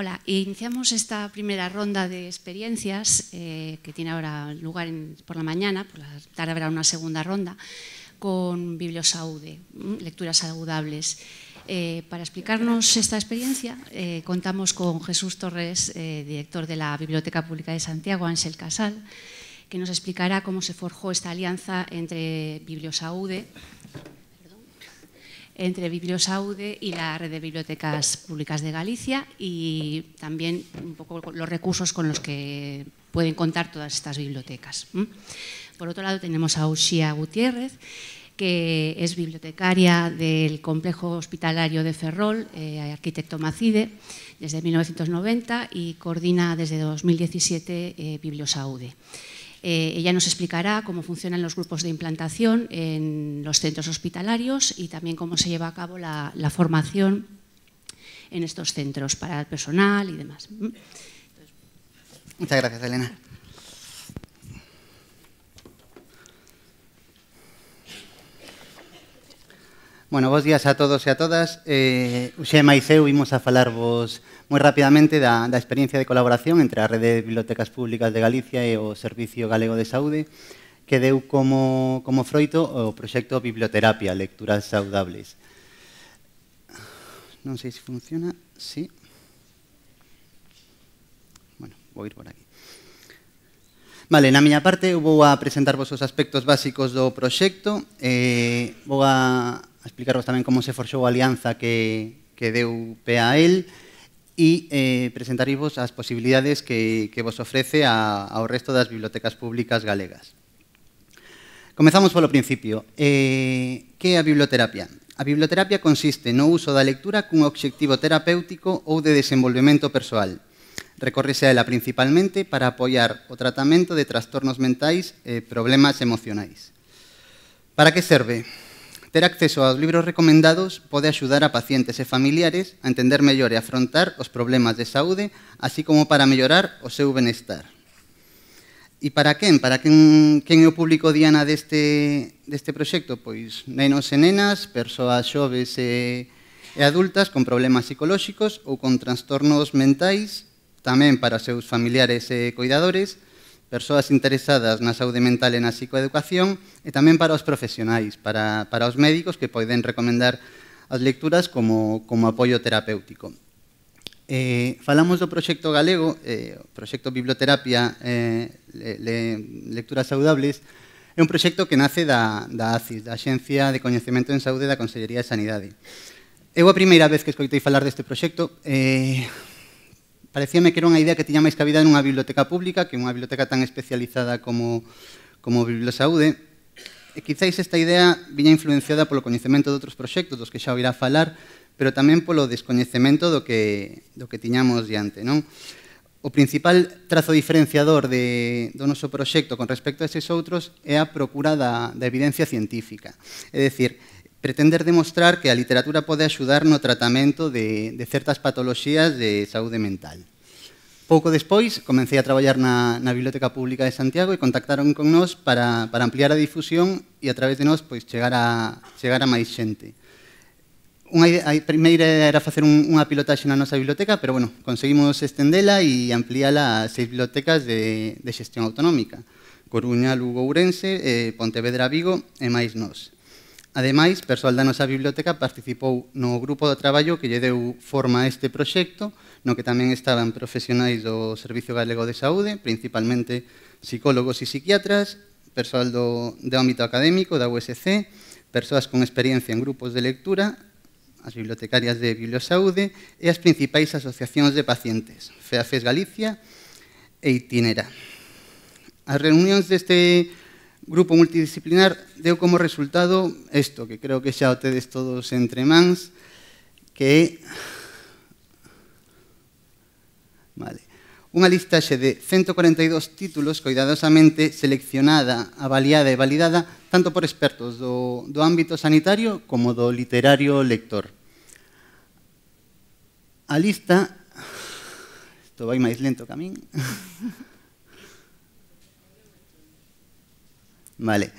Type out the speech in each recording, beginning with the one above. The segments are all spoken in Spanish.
Hola, iniciamos esta primera ronda de experiencias eh, que tiene ahora lugar por la mañana, por la tarde habrá una segunda ronda, con Bibliosaude, lecturas saludables. Eh, para explicarnos esta experiencia eh, contamos con Jesús Torres, director de la Biblioteca Pública de Santiago, Ángel Casal, que nos explicará cómo se forjó esta alianza entre Bibliosaude entre Bibliosaude y la Red de Bibliotecas Públicas de Galicia y también un poco los recursos con los que pueden contar todas estas bibliotecas. Por otro lado tenemos a Uxía Gutiérrez, que es bibliotecaria del complejo hospitalario de Ferrol, eh, arquitecto Macide, desde 1990 y coordina desde 2017 eh, Bibliosaude. Eh, ella nos explicará cómo funcionan los grupos de implantación en los centros hospitalarios y también cómo se lleva a cabo la, la formación en estos centros para el personal y demás. Muchas gracias, Elena. Bueno, bos días a todos e a todas. Eh, Uxe e eu imos a falarvos moi rapidamente da, da experiencia de colaboración entre a Rede de Bibliotecas Públicas de Galicia e o Servicio Galego de Saúde que deu como, como froito o proxecto Biblioterapia, Lecturas Saudables. Non sei se funciona. Sí. Bueno, vou ir por aquí. Vale, na miña parte vou a presentarvos os aspectos básicos do proxecto, eh, vou a, a explicarvos tamén como se forxou a alianza que, que deu pé a él e eh, presentarivos as posibilidades que, que vos ofrece a, ao resto das bibliotecas públicas galegas. Comezamos polo principio. Eh, que é a biblioterapia? A biblioterapia consiste no uso da lectura cun obxectivo terapéutico ou de desenvolvemento persoal. Recorrese a ela principalmente para apoiar o tratamento de trastornos mentais e problemas emocionais. Para que serve? Ter acceso aos libros recomendados pode axudar a pacientes e familiares a entender mellor e afrontar os problemas de saúde, así como para mellorar o seu benestar. E para quen? Para quen, quen é o público diana deste, deste proxecto? Pois nenos e nenas, persoas xoves e, e adultas con problemas psicolóxicos ou con trastornos mentais, tamén para seus familiares e cuidadores, persoas interesadas na saúde mental e na psicoeducación e tamén para os profesionais, para, para os médicos que poden recomendar as lecturas como, como apoio terapéutico. Eh, falamos do proxecto galego, eh, o proxecto Biblioterapia eh, le, le, Lecturas Saudables, é un proxecto que nace da, da ACIS, da Axencia de Coñecemento en Saúde da Consellería de Sanidade. Eu a primeira vez que escoitei falar deste proxecto, eh, parecíame que era unha idea que tiña máis cabida nunha biblioteca pública que unha biblioteca tan especializada como, como Bibliosaúde. E quizáis esta idea viña influenciada polo coñecemento de outros proxectos dos que xa oirá falar, pero tamén polo descoñecemento do que, do que tiñamos diante. Non? O principal trazo diferenciador de, do noso proxecto con respecto a eses outros é a procura da, da evidencia científica. É dicir, pretender demostrar que a literatura pode axudar no tratamento de, de certas patoloxías de saúde mental. Pouco despois, comecei a traballar na, na Biblioteca Pública de Santiago e contactaron con nós para, para ampliar a difusión e a través de nós pois, chegar, a, chegar a máis xente. Unha, a primeira era facer un, unha pilotaxe na nosa biblioteca, pero bueno, conseguimos estendela e ampliála a seis bibliotecas de, de xestión autonómica. Coruña, Lugo, Ourense, eh, Pontevedra, Vigo e máis nós. Ademais, persoal da nosa biblioteca participou no grupo de traballo que lle deu forma a este proxecto, no que tamén estaban profesionais do Servicio Galego de Saúde, principalmente psicólogos e psiquiatras, persoal do, do ámbito académico, da USC, persoas con experiencia en grupos de lectura, as bibliotecarias de Bibliosaúde e as principais asociacións de pacientes, FEAFES Galicia e Itinera. As reunións deste grupo multidisciplinar deu como resultado isto, que creo que xa o tedes todos entre mans, que é vale, unha listaxe de 142 títulos coidadosamente seleccionada, avaliada e validada tanto por expertos do, do ámbito sanitario como do literario lector. A lista... Isto vai máis lento que a min. Vale.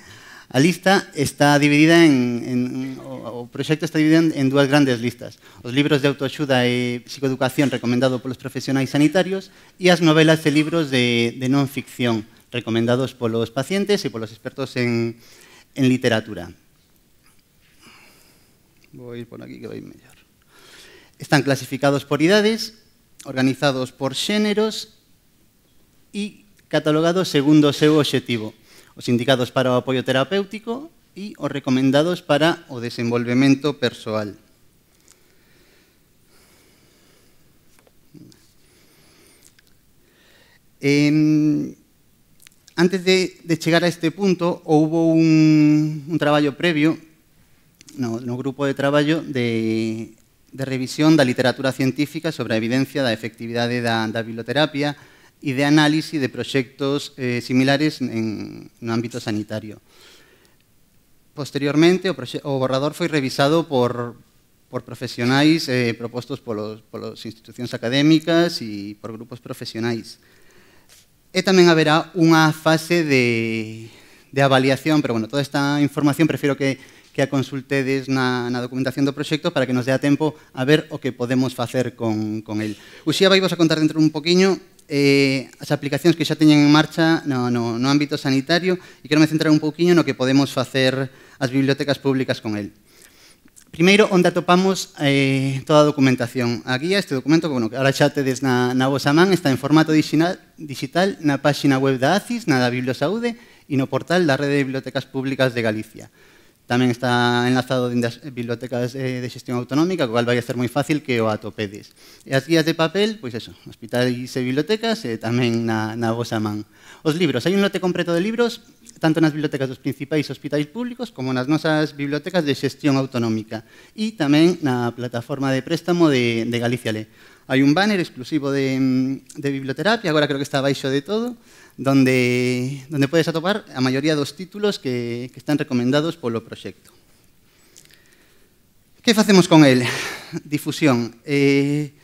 A lista está dividida en, en o, o proxecto está dividido en dúas grandes listas. Os libros de autoaxuda e psicoeducación recomendado polos profesionais sanitarios e as novelas e libros de, de non ficción recomendados polos pacientes e polos expertos en, en literatura. Vou ir por aquí que vai mellor. Están clasificados por idades, organizados por xéneros e catalogados segundo o seu obxectivo os indicados para o apoio terapéutico e os recomendados para o desenvolvemento persoal. Eh, antes de, de chegar a este punto, houbo un, un traballo previo no, no grupo de traballo de, de revisión da literatura científica sobre a evidencia da efectividade da, da biblioterapia y de análisis de proyectos eh, similares en, un ámbito sanitario. Posteriormente, o, o, borrador foi revisado por, por profesionais eh, propostos polos, polos institucións académicas e por grupos profesionais. E tamén haberá unha fase de, de avaliación, pero bueno, toda esta información prefiero que, que a consultedes na, na documentación do proxecto para que nos dea tempo a ver o que podemos facer con, con el. Uxía vai vos a contar dentro un poquinho eh, as aplicacións que xa teñen en marcha no, no, no ámbito sanitario e quero me centrar un pouquiño no que podemos facer as bibliotecas públicas con el. Primeiro, onde atopamos eh, toda a documentación. A guía, este documento, bueno, que ahora xa tedes na, na vosa man, está en formato digital, na páxina web da ACIS, na da Bibliosaúde e no portal da Rede de Bibliotecas Públicas de Galicia. Tamén está enlazado dende das bibliotecas eh, de xestión autonómica, co cual vai ser moi fácil que o atopedes. E as guías de papel, pois eso, hospitais e bibliotecas, e tamén na, na vosa man. Os libros, hai un lote completo de libros tanto nas bibliotecas dos principais hospitais públicos como nas nosas bibliotecas de xestión autonómica e tamén na plataforma de préstamo de, de Galicia Le. Hai un banner exclusivo de, de biblioterapia, agora creo que está baixo de todo, donde, donde podes atopar a maioría dos títulos que, que están recomendados polo proxecto. Que facemos con el? Difusión. Eh,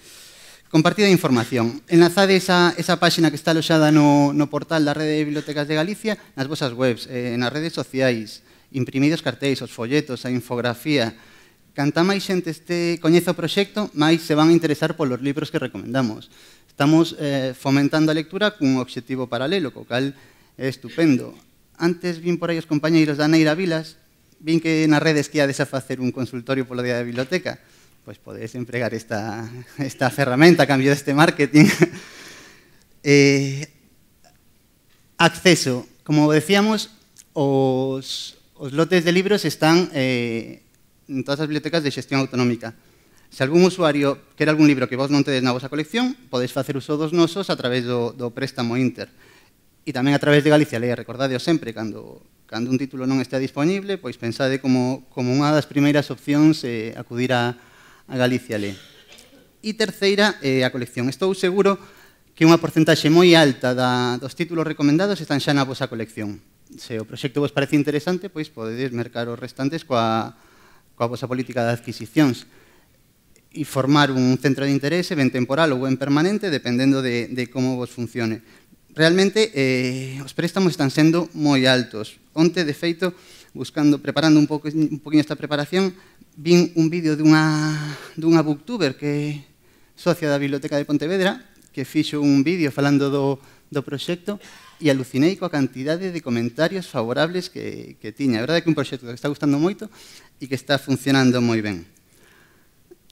Compartida de información. Enlazade esa, esa páxina que está aloxada no, no portal da Rede de Bibliotecas de Galicia nas vosas webs, eh, nas redes sociais, imprimidos cartéis, os folletos, a infografía. Canta máis xente este coñeza o proxecto, máis se van a interesar polos libros que recomendamos. Estamos eh, fomentando a lectura cun obxectivo paralelo, co cal é estupendo. Antes vin por aí os compañeiros da Neira Vilas, vin que nas redes que iades desafacer facer un consultorio polo Día da Biblioteca pois podedes empregar esta, esta ferramenta a cambio deste marketing. eh, acceso. Como decíamos, os, os lotes de libros están eh, en todas as bibliotecas de xestión autonómica. Se algún usuario quere algún libro que vos non tedes na vosa colección, podedes facer uso dos nosos a través do, do préstamo Inter. E tamén a través de Galicia Lea, recordadeo sempre, cando, cando un título non está disponible, pois pensade como, como unha das primeiras opcións eh, acudir a, a Galicia Lee. E terceira eh, a colección. Estou seguro que unha porcentaxe moi alta da, dos títulos recomendados están xa na vosa colección. Se o proxecto vos parece interesante, pois podedes mercar os restantes coa, coa vosa política de adquisicións e formar un centro de interese ben temporal ou ben permanente dependendo de, de como vos funcione. Realmente, eh, os préstamos están sendo moi altos. Onte, de feito, buscando, preparando un, pouco, un poquinho esta preparación, vin un vídeo dunha, dunha booktuber que é socia da Biblioteca de Pontevedra, que fixo un vídeo falando do, do proxecto e alucinei coa cantidade de comentarios favorables que, que tiña. A verdade é que un proxecto que está gustando moito e que está funcionando moi ben.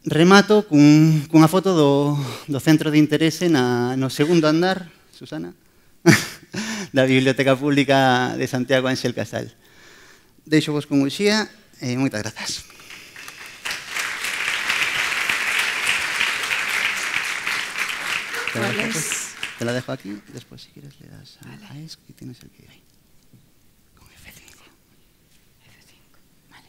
Remato cun, cunha foto do, do centro de interese na, no segundo andar, Susana, da Biblioteca Pública de Santiago Ángel Casal. hecho, vos pues, con Uxía e eh, moitas grazas. Te la, dejo, te la dejo aquí, después si quieres le das a, vale. a ESC y tienes el que ir Con F5. F5, vale.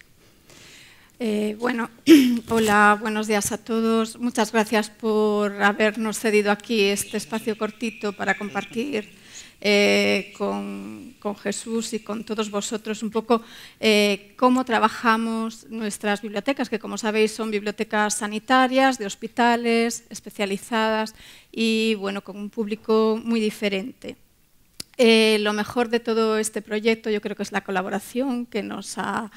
Eh, bueno, hola, buenos días a todos. Muchas gracias por habernos cedido aquí este espacio cortito para compartir eh, con, Jesús y con todos vosotros un poco eh, cómo trabajamos nuestras bibliotecas, que como sabéis son bibliotecas sanitarias, de hospitales, especializadas y bueno, con un público muy diferente. Eh, lo mejor de todo este proyecto yo creo que es la colaboración que nos ha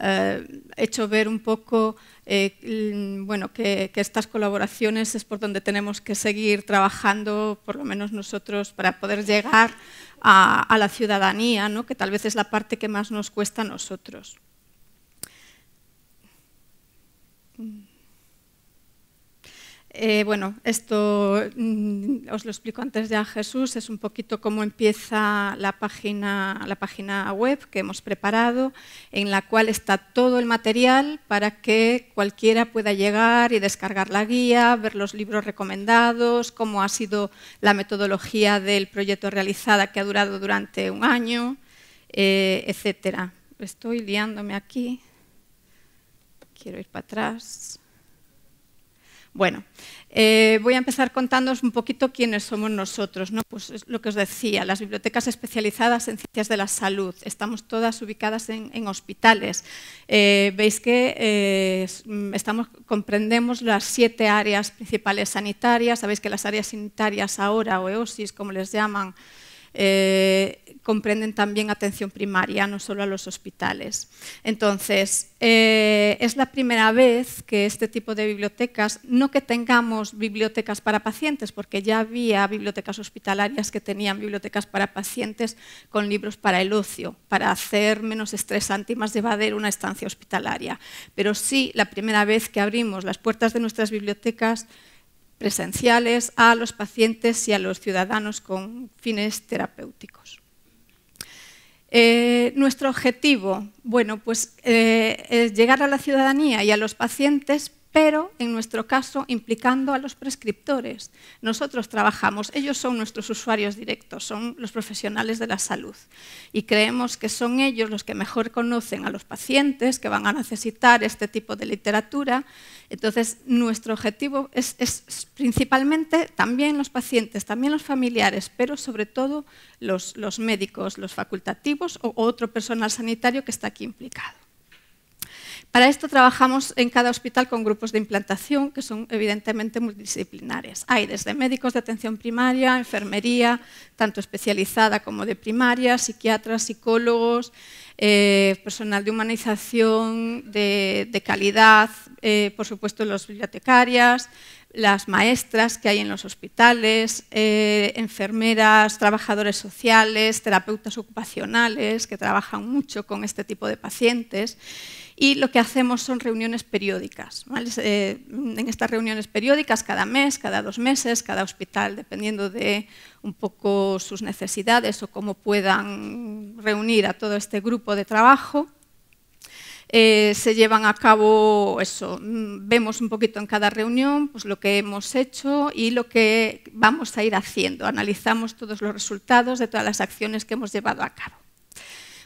eh, hecho ver un poco eh, bueno, que, estas colaboraciones es por donde tenemos que seguir trabajando, por lo menos nosotros, para poder llegar a, la ciudadanía, que tal vez es la parte que más nos cuesta a nosotros. Eh, bueno, esto mm, os lo explico antes de Jesús, es un poquito cómo empieza la página, web que hemos preparado, en la cual está todo el material para que cualquiera pueda llegar y descargar la guía, ver los libros recomendados, cómo ha sido la metodología del proyecto realizada que ha durado durante un año, eh, etcétera. Estoy liándome aquí. Quiero ir para atrás. Bueno, eh, voy a empezar contándoos un poquito quiénes somos nosotros. ¿no? Pues lo que os decía, las bibliotecas especializadas en ciencias de la salud. Estamos todas ubicadas en, hospitales. Eh, veis que eh, mm, comprendemos las siete áreas principales sanitarias. Sabéis que las áreas sanitarias ahora, o EOSIS, como les llaman, eh, comprenden también atención primaria, no solo a los hospitales. Entonces, eh, es la primera vez que este tipo de bibliotecas, no que tengamos bibliotecas para pacientes, porque ya había bibliotecas hospitalarias que tenían bibliotecas para pacientes con libros para el ocio, para hacer menos estresante y más llevadero una estancia hospitalaria. Pero sí, la primera vez que abrimos las puertas de nuestras bibliotecas presenciales a los pacientes y a los ciudadanos con fines terapéuticos. Eh, nuestro objetivo, bueno, pues eh, es llegar a la ciudadanía y a los pacientes pero en nuestro caso implicando a los prescriptores. Nosotros trabajamos, ellos son nuestros usuarios directos, son los profesionales de la salud y creemos que son ellos los que mejor conocen a los pacientes que van a necesitar este tipo de literatura. Entonces, nuestro objetivo es, principalmente también los pacientes, también los familiares, pero sobre todo los médicos, los facultativos o otro personal sanitario que está aquí implicado. Para esto trabajamos en cada hospital con grupos de implantación que son evidentemente multidisciplinares. Hay desde médicos de atención primaria, enfermería, tanto especializada como de primaria, psiquiatras, psicólogos, eh, personal de humanización, de calidad, eh, por supuesto, las bibliotecarias, las maestras que hay en los hospitales, eh, enfermeras, trabajadores sociales, terapeutas ocupacionales que trabajan mucho con este tipo de pacientes. Y lo que hacemos son reuniones periódicas. Eh, en estas reuniones periódicas, cada mes, cada dos meses, cada hospital, dependiendo de un poco sus necesidades o cómo puedan reunir a todo este grupo de trabajo, eh, se llevan a cabo eso. Mm, vemos un poquito en cada reunión pues, lo que hemos hecho y lo que vamos a ir haciendo. Analizamos todos los resultados de todas las acciones que hemos llevado a cabo.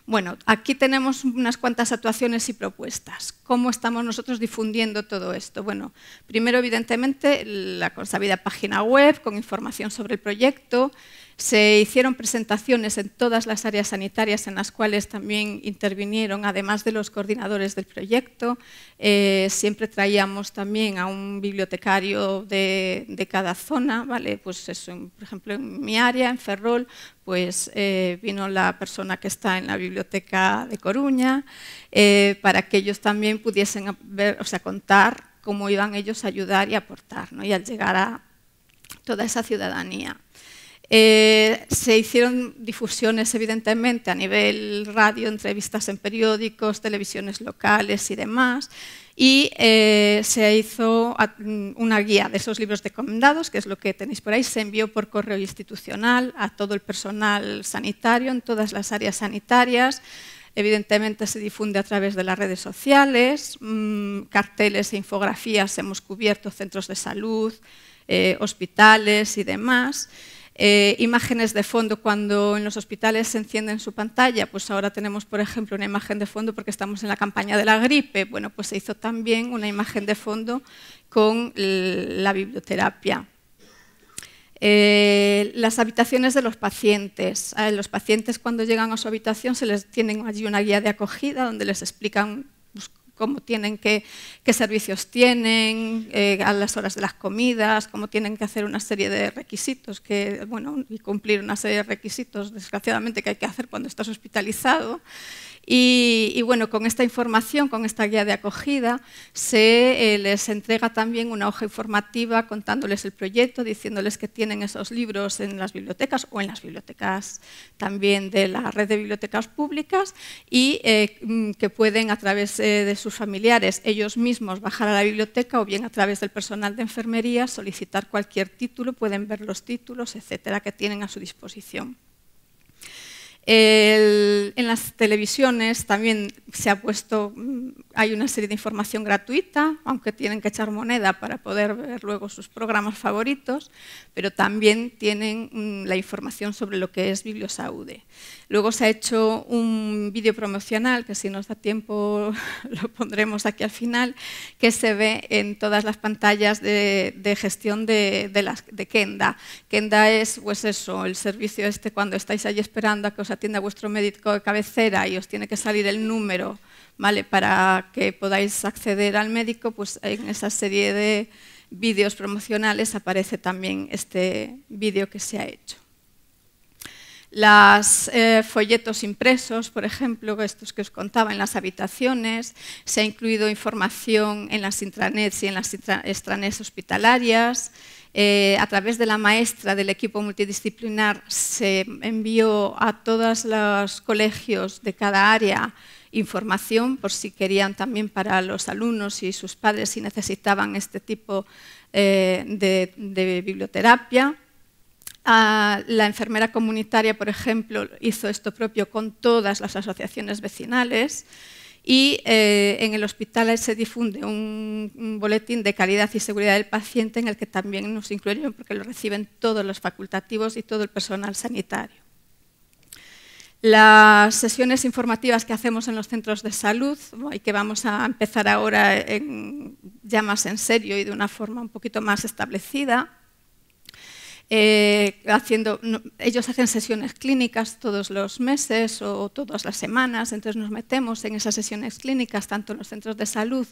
Bueno, aquí tenemos unas cuantas actuaciones y propuestas. ¿Cómo estamos nosotros difundiendo todo esto? Bueno, primero, evidentemente, la consabida página web con información sobre el proyecto, se hicieron presentaciones en todas las áreas sanitarias en las cuales también intervinieron, además de los coordinadores del proyecto. Eh, siempre traíamos también a un bibliotecario de, cada zona, ¿vale? Pues por ejemplo, en mi área, en Ferrol, pues eh, vino la persona que está en la biblioteca de Coruña, eh, para que ellos también pudiesen ver, o sea, contar cómo iban ellos a ayudar y aportar, Y al llegar a toda esa ciudadanía. Eh, se hicieron difusiones, evidentemente, a nivel radio, entrevistas en periódicos, televisiones locales y demás. Y eh, se hizo una guía de esos libros recomendados, que es lo que tenéis por ahí. Se envió por correo institucional a todo el personal sanitario en todas las áreas sanitarias. Evidentemente se difunde a través de las redes sociales, mm, carteles e infografías hemos cubierto, centros de salud, eh, hospitales y demás. Eh, imágenes de fondo cuando en los hospitales se encienden su pantalla. Pues ahora tenemos, por ejemplo, una imagen de fondo porque estamos en la campaña de la gripe. Bueno, pues se hizo también una imagen de fondo con la biblioterapia. Eh, las habitaciones de los pacientes. los pacientes cuando llegan a su habitación se les tienen allí una guía de acogida donde les explican cómo tienen que, qué servicios tienen, eh, a las horas de las comidas, cómo tienen que hacer una serie de requisitos, que, bueno, y cumplir una serie de requisitos, desgraciadamente, que hay que hacer cuando estás hospitalizado. Y, bueno, con esta información, con esta guía de acogida, se eh, les entrega también una hoja informativa contándoles el proyecto, diciéndoles que tienen esos libros en las bibliotecas o en las bibliotecas también de la red de bibliotecas públicas y eh, mm, que pueden a través eh, de sus familiares ellos mismos bajar a la biblioteca o bien a través del personal de enfermería solicitar cualquier título, pueden ver los títulos, etcétera, que tienen a su disposición. El, en las televisiones también se ha puesto, mm, hay una serie de información gratuita, aunque tienen que echar moneda para poder ver luego sus programas favoritos, pero también tienen mm, la información sobre lo que es Bibliosaude. Luego se ha hecho un vídeo promocional, que si nos da tiempo lo pondremos aquí al final, que se ve en todas las pantallas de, gestión de, de, las, de Kenda. Kenda es, pues eso, el servicio este cuando estáis ahí esperando a que os atienda vuestro médico de cabecera y os tiene que salir el número ¿vale? para que podáis acceder al médico, pues en esa serie de vídeos promocionales aparece también este vídeo que se ha hecho. Los eh, folletos impresos, por ejemplo, estos que os contaba en las habitaciones, se ha incluido información en las intranets y en las extranets hospitalarias, eh, a través de la maestra del equipo multidisciplinar se envió a todos los colegios de cada área información por si querían también para los alumnos y sus padres si necesitaban este tipo eh, de, biblioterapia. Ah, la enfermera comunitaria, por ejemplo, hizo esto propio con todas las asociaciones vecinales y eh, en el hospital se difunde un, boletín de calidad y seguridad del paciente en el que también nos incluyen porque lo reciben todos los facultativos y todo el personal sanitario. Las sesiones informativas que hacemos en los centros de salud y que vamos a empezar ahora ya más en serio y de una forma un poquito más establecida, eh, haciendo, ellos hacen sesiones clínicas todos los meses o todas las semanas, entonces nos metemos en esas sesiones clínicas, tanto en los centros de salud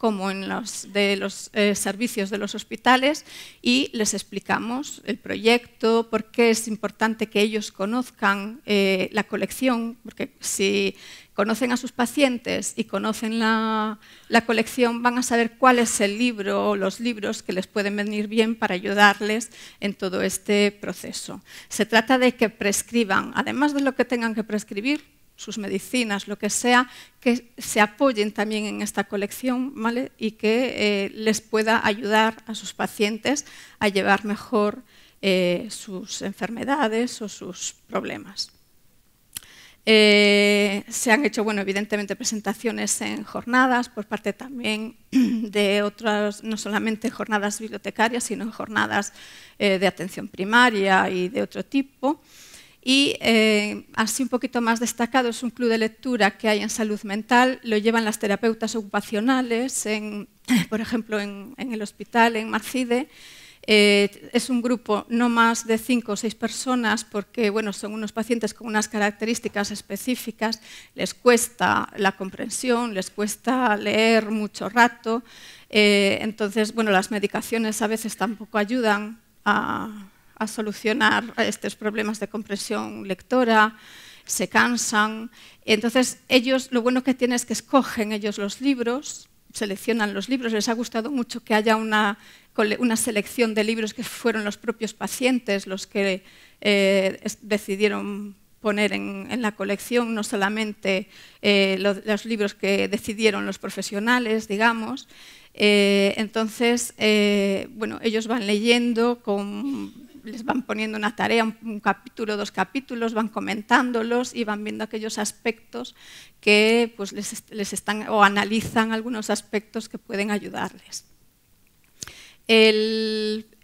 como en los de los eh, servicios de los hospitales y les explicamos el proyecto, por qué es importante que ellos conozcan eh, la colección, porque si conocen a sus pacientes y conocen la, la, colección, van a saber cuál es el libro o los libros que les pueden venir bien para ayudarles en todo este proceso. Se trata de que prescriban, además de lo que tengan que prescribir, sus medicinas, lo que sea, que se apoyen también en esta colección y que eh, les pueda ayudar a sus pacientes a llevar mejor eh, sus enfermedades o sus problemas. Eh, se han hecho, evidentemente, presentaciones en jornadas por parte también de otras, no solamente jornadas bibliotecarias, sino jornadas de atención primaria y de otro tipo. Y eh, así un poquito más destacado es un club de lectura que hay en salud mental, lo llevan las terapeutas ocupacionales, por ejemplo en, el hospital, en Marcide. Eh, es un grupo no más de cinco o seis personas porque bueno, son unos pacientes con unas características específicas, les cuesta la comprensión, les cuesta leer mucho rato, eh, entonces bueno, las medicaciones a veces tampoco ayudan a, a solucionar estos problemas de compresión lectora, se cansan. Entonces, ellos, lo bueno que tienen es que escogen ellos los libros, seleccionan los libros. Les ha gustado mucho que haya una, una selección de libros que fueron los propios pacientes los que eh, decidieron poner en, la colección, no solamente eh, los, libros que decidieron los profesionales, digamos. Eh, entonces, bueno, ellos van leyendo con les van poniendo una tarea, un, capítulo, dos capítulos, van comentándolos y van viendo aquellos aspectos que pues, les, están o analizan algunos aspectos que pueden ayudarles.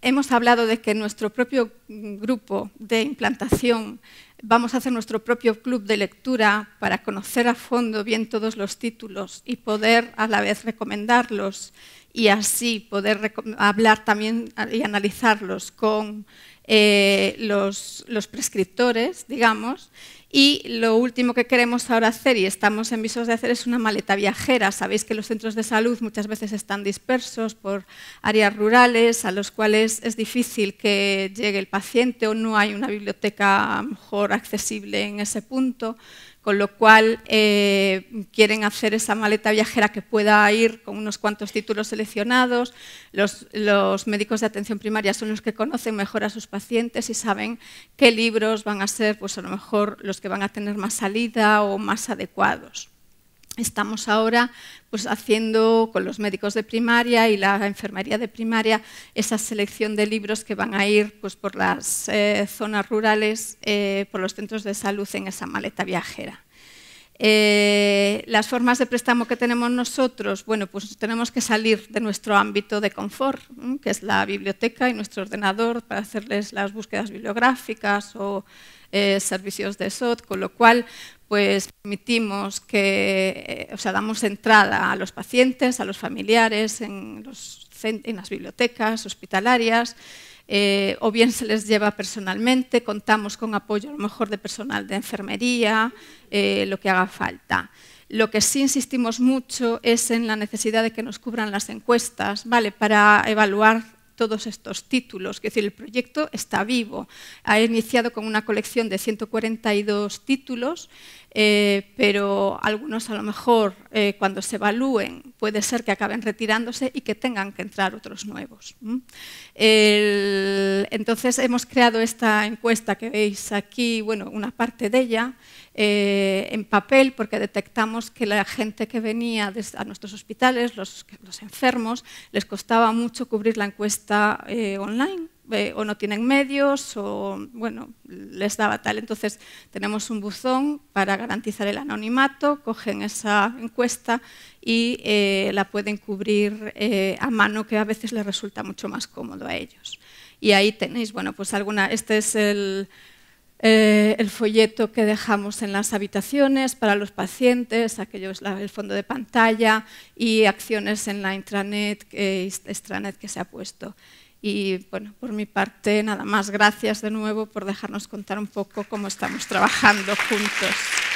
hemos hablado de que nuestro propio mm, grupo de implantación, vamos a hacer nuestro propio club de lectura para conocer a fondo bien todos los títulos y poder a la vez recomendarlos y así poder hablar también y analizarlos con eh, los, prescriptores, digamos. Y lo último que queremos ahora hacer, y estamos en visos de hacer, es una maleta viajera. Sabéis que los centros de salud muchas veces están dispersos por áreas rurales a los cuales es difícil que llegue el paciente o no hay una biblioteca mejor accesible en ese punto con lo cual eh, quieren hacer esa maleta viajera que pueda ir con unos cuantos títulos seleccionados. Los, los, médicos de atención primaria son los que conocen mejor a sus pacientes y saben qué libros van a ser, pues a lo mejor los que van a tener más salida o más adecuados. Estamos ahora pues, haciendo con los médicos de primaria y la enfermería de primaria esa selección de libros que van a ir pues, por las eh, zonas rurales, eh, por los centros de salud en esa maleta viajera. Eh, las formas de préstamo que tenemos nosotros, bueno, pues tenemos que salir de nuestro ámbito de confort, que es la biblioteca y nuestro ordenador para hacerles las búsquedas bibliográficas o eh, servicios de SOT, con lo cual pues permitimos que, eh, o sea, damos entrada a los pacientes, a los familiares, en, las bibliotecas hospitalarias, eh, o bien se les lleva personalmente, contamos con apoyo a lo mejor de personal de enfermería, lo que haga falta. Lo que sí insistimos mucho es en la necesidad de que nos cubran las encuestas, ¿vale? Para evaluar todos estos títulos. Es decir, el proyecto está vivo. Ha iniciado con una colección de 142 títulos, eh, pero algunos a lo mejor eh, cuando se evalúen puede ser que acaben retirándose y que tengan que entrar otros nuevos. entonces hemos creado esta encuesta que veis aquí, bueno, una parte de ella, eh, en papel porque detectamos que la gente que venía a nuestros hospitales, los, enfermos, les costaba mucho cubrir la encuesta eh, online. Eh, o no tienen medios o bueno, les daba tal. Entonces tenemos un buzón para garantizar el anonimato, cogen esa encuesta y la pueden cubrir a mano que a veces les resulta mucho más cómodo a ellos. Y ahí tenéis, bueno, pues alguna, este es el, eh, el folleto que dejamos en las habitaciones para los pacientes, aquello es el fondo de pantalla y acciones en la intranet, extranet que se ha puesto. Y bueno, por mi parte, nada más. Gracias de nuevo por dejarnos contar un poco cómo estamos trabajando juntos.